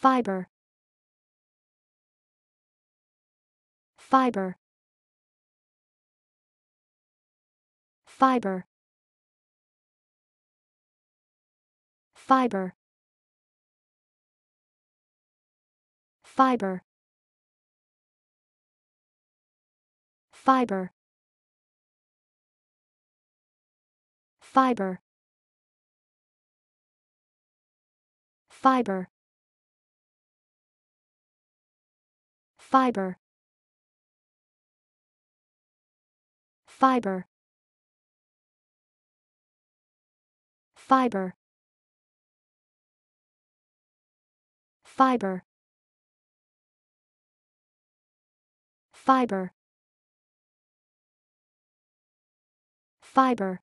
fiber fiber fiber fiber fiber fiber fiber fiber fiber fiber fiber fiber fiber fiber